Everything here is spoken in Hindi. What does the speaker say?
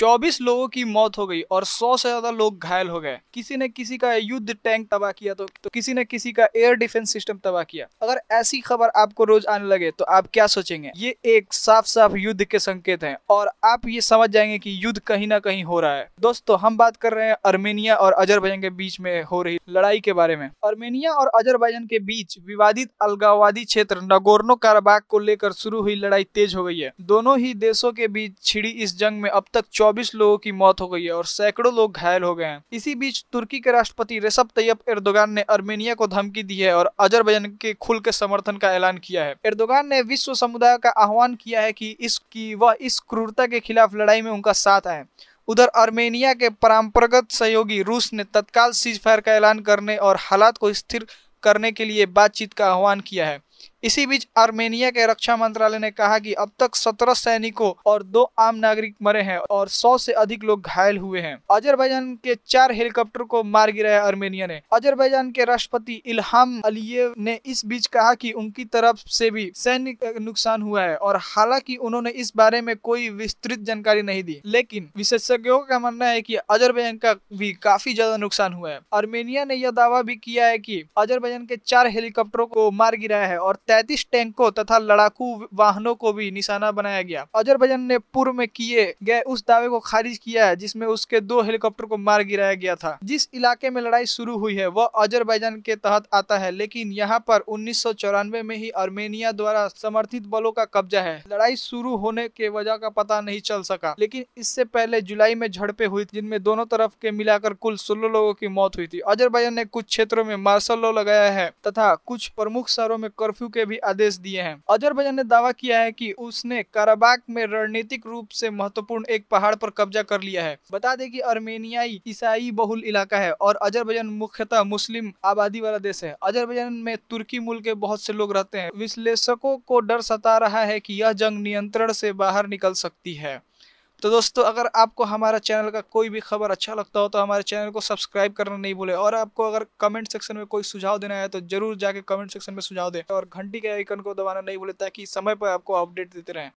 24 लोगों की मौत हो गई और 100 से ज्यादा लोग घायल हो गए किसी ने किसी का युद्ध टैंक तबाह किया तो, तो किसी ने किसी का एयर डिफेंस सिस्टम तबाह किया अगर ऐसी खबर आपको रोज आने लगे तो आप क्या सोचेंगे ये एक साफ साफ युद्ध के संकेत है और आप ये समझ जाएंगे की युद्ध कहीं ना कहीं हो रहा है दोस्तों हम बात कर रहे हैं अर्मेनिया और अजरबैजन के बीच में हो रही लड़ाई के बारे में अर्मेनिया और अजरबैजन के बीच विवादित अलगाववादी क्षेत्र नगोर्नो काराबाग को लेकर शुरू हुई लड़ाई तेज हो गई है दोनों ही देशों के बीच छिड़ी इस जंग में अब तक 24 लोगों की मौत हो गई है और सैकड़ों लोग घायल हो गए हैं इसी बीच तुर्की के राष्ट्रपति रेसब तैयब एर्दोगान ने अर्मेनिया को धमकी दी है और अजरबैजान के खुल के समर्थन का ऐलान किया है एर्दोगान ने विश्व समुदाय का आह्वान किया है कि इसकी वह इस क्रूरता के खिलाफ लड़ाई में उनका साथ आए उधर आर्मेनिया के परंपरागत सहयोगी रूस ने तत्काल सीज फायर का ऐलान करने और हालात को स्थिर करने के लिए बातचीत का आह्वान किया है इसी बीच आर्मेनिया के रक्षा मंत्रालय ने कहा कि अब तक सत्रह सैनिकों और दो आम नागरिक मरे हैं और सौ से अधिक लोग घायल हुए हैं अजरबैजान के चार हेलीकॉप्टर को मार गिराया आर्मेनिया ने अजरबैजान के राष्ट्रपति इल्हाम अलीyeव ने इस बीच कहा कि उनकी तरफ से भी सैनिक नुकसान हुआ है और हालांकि उन्होंने इस बारे में कोई विस्तृत जानकारी नहीं दी लेकिन विशेषज्ञों का मानना है की अजरबैजान का भी काफी ज्यादा नुकसान हुआ है आर्मेनिया ने यह दावा भी किया है की अजरबैजान के चार हेलीकॉप्टरों को मार गिराया है और तैतीस टैंकों तथा लड़ाकू वाहनों को भी निशाना बनाया गया अजरबैजान ने पूर्व में किए गए उस दावे को खारिज किया है जिसमे उसके दो हेलीकॉप्टर को मार गिराया गया था जिस इलाके में लड़ाई शुरू हुई है वह अजरबैजान के तहत आता है लेकिन यहाँ पर उन्नीस में ही आर्मेनिया द्वारा समर्थित बलों का कब्जा है लड़ाई शुरू होने के वजह का पता नहीं चल सका लेकिन इससे पहले जुलाई में झड़पें हुई जिनमें दोनों तरफ के मिलाकर कुल सोलह लोगों की मौत हुई थी अजरबैजान ने कुछ क्षेत्रों में मार्शल लॉ लगाया है तथा कुछ प्रमुख शहरों में कर्फ्यू के के भी आदेश दिए हैं अजरबैजान ने दावा किया है कि उसने कराबाक में रणनीतिक रूप से महत्वपूर्ण एक पहाड़ पर कब्जा कर लिया है बता दें कि अर्मेनियाई ईसाई बहुल इलाका है और अजरबैजान मुख्यतः मुस्लिम आबादी वाला देश है अजरबैजान में तुर्की मूल के बहुत से लोग रहते हैं विश्लेषकों को डर सता रहा है की यह जंग नियंत्रण से बाहर निकल सकती है तो दोस्तों अगर आपको हमारा चैनल का कोई भी खबर अच्छा लगता हो तो हमारे चैनल को सब्सक्राइब करना नहीं भूले और आपको अगर कमेंट सेक्शन में कोई सुझाव देना है तो जरूर जाके कमेंट सेक्शन में सुझाव दें और घंटी के आइकन को दबाना नहीं भूले ताकि समय पर आपको अपडेट देते रहें